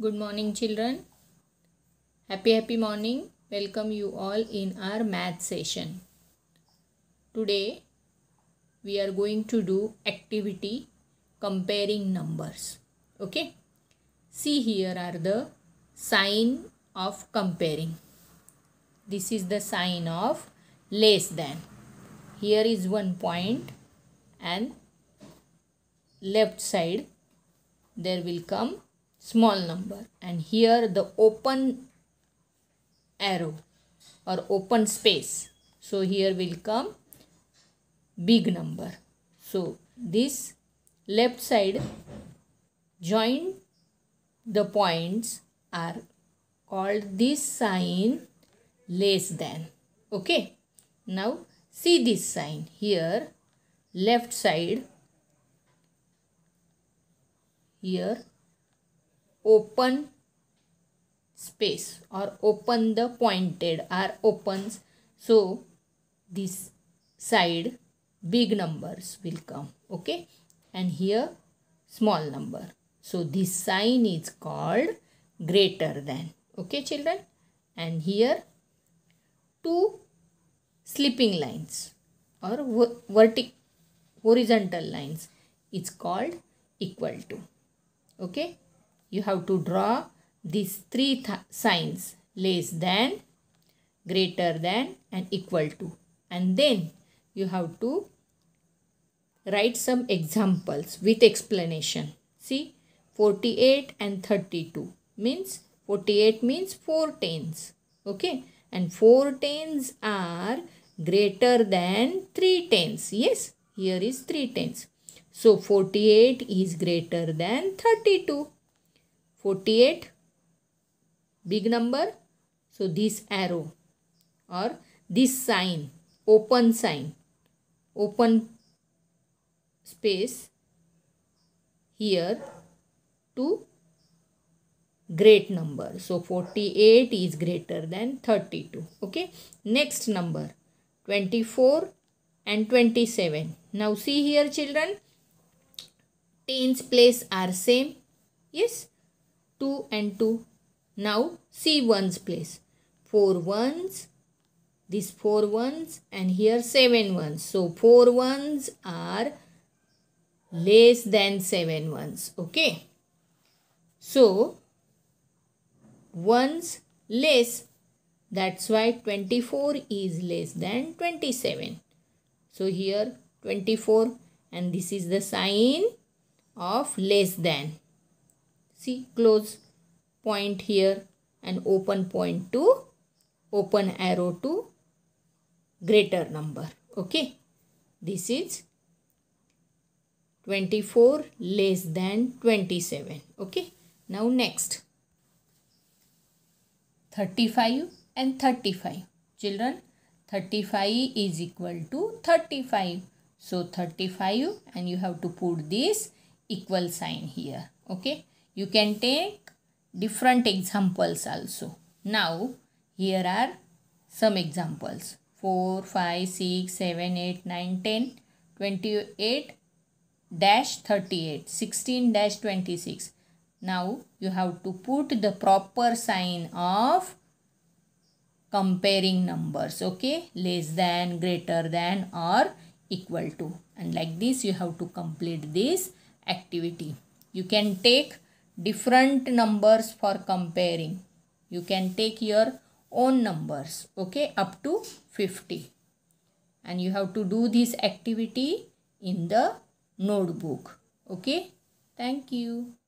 Good morning children. Happy happy morning. Welcome you all in our math session. Today we are going to do activity comparing numbers. Okay. See here are the sign of comparing. This is the sign of less than. Here is one point and left side there will come small number and here the open arrow or open space so here will come big number so this left side join the points are called this sign less than okay now see this sign here left side here open space or open the pointed are opens so this side big numbers will come okay and here small number so this sign is called greater than okay children and here two slipping lines or vertical horizontal lines it's called equal to okay you have to draw these three th signs less than greater than and equal to and then you have to write some examples with explanation see 48 and 32 means 48 means 4 tens okay and 4 tens are greater than 3 tens yes here is 3 tens so 48 is greater than 32 48 big number so this arrow or this sign open sign open space here to great number so 48 is greater than 32 okay next number 24 and 27 now see here children tens place are same yes 2 and 2. Now see ones place. 4 ones, these 4 ones and here 7 ones. So 4 ones are less than 7 ones. Okay. So ones less. That's why 24 is less than 27. So here 24 and this is the sign of less than see close point here and open point to open arrow to greater number okay this is 24 less than 27 okay now next 35 and 35 children 35 is equal to 35 so 35 and you have to put this equal sign here okay you can take different examples also. Now, here are some examples. 4, 5, 6, 7, 8, 9, 10, 28 dash 38, 16 dash 26. Now, you have to put the proper sign of comparing numbers okay less than greater than or equal to and like this you have to complete this activity you can take different numbers for comparing. You can take your own numbers, okay, up to 50. And you have to do this activity in the notebook, okay. Thank you.